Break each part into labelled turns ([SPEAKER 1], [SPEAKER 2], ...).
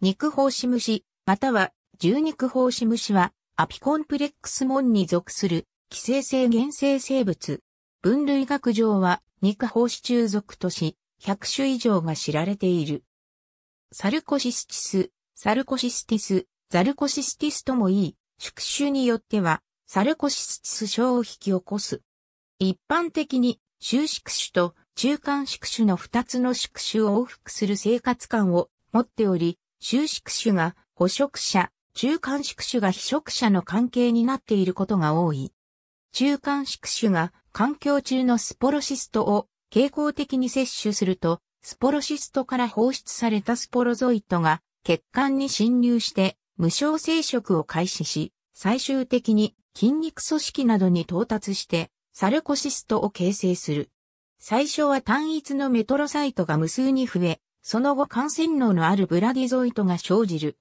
[SPEAKER 1] 肉胞子虫、または獣肉胞子虫は、アピコンプレックス門に属する、寄生性原生生物。分類学上は、肉胞子中属とし、100種以上が知られている。サルコシスティス、サルコシスティス、ザルコシスティスともいい、宿主によっては、サルコシスティス症を引き起こす。一般的に、収縮種と中間宿主の2つの宿主を往復する生活感を持っており、収縮種が捕食者、中間縮種が被食者の関係になっていることが多い。中間縮種が環境中のスポロシストを傾向的に摂取すると、スポロシストから放出されたスポロゾイトが血管に侵入して無償生殖を開始し、最終的に筋肉組織などに到達してサルコシストを形成する。最初は単一のメトロサイトが無数に増え、その後感染能のあるブラディゾイトが生じる。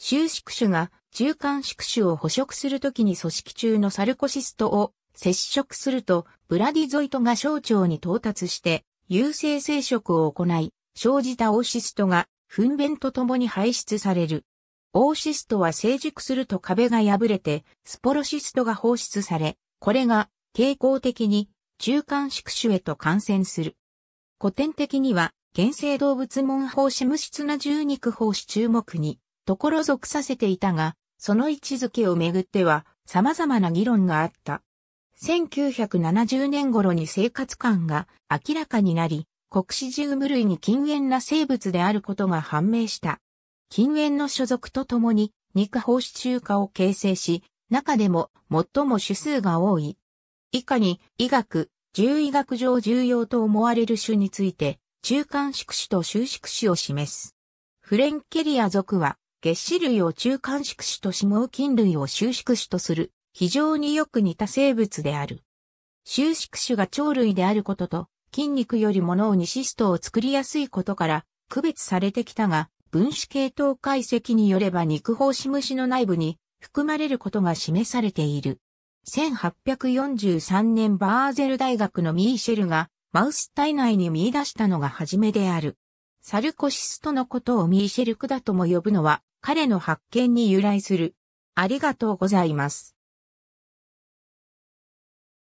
[SPEAKER 1] 収縮種が中間縮種を捕食するときに組織中のサルコシストを接触すると、ブラディゾイトが小腸に到達して、有性生殖を行い、生じたオーシストが糞便とともに排出される。オーシストは成熟すると壁が破れて、スポロシストが放出され、これが傾向的に中間宿種へと感染する。古典的には原生動物門法師無質な獣肉法師注目に、ところ属させていたが、その位置づけをめぐっては、様々な議論があった。1970年頃に生活感が明らかになり、国史重無類に禁煙な生物であることが判明した。禁煙の所属とともに、肉法師中華を形成し、中でも最も種数が多い。以下に、医学、獣医学上重要と思われる種について、中間宿主と収縮主を示す。フレンケリア属は、月子類を中間宿主と脂肪菌類を収縮種とする、非常によく似た生物である。収縮種が鳥類であることと、筋肉よりもをニシストを作りやすいことから、区別されてきたが、分子系統解析によれば肉胞子虫の内部に含まれることが示されている。1843年バーゼル大学のミーシェルがマウス体内に見出したのが初めである。サルコシストのことをミーシェルクだとも呼ぶのは、彼の発見に由来する。ありがとうございます。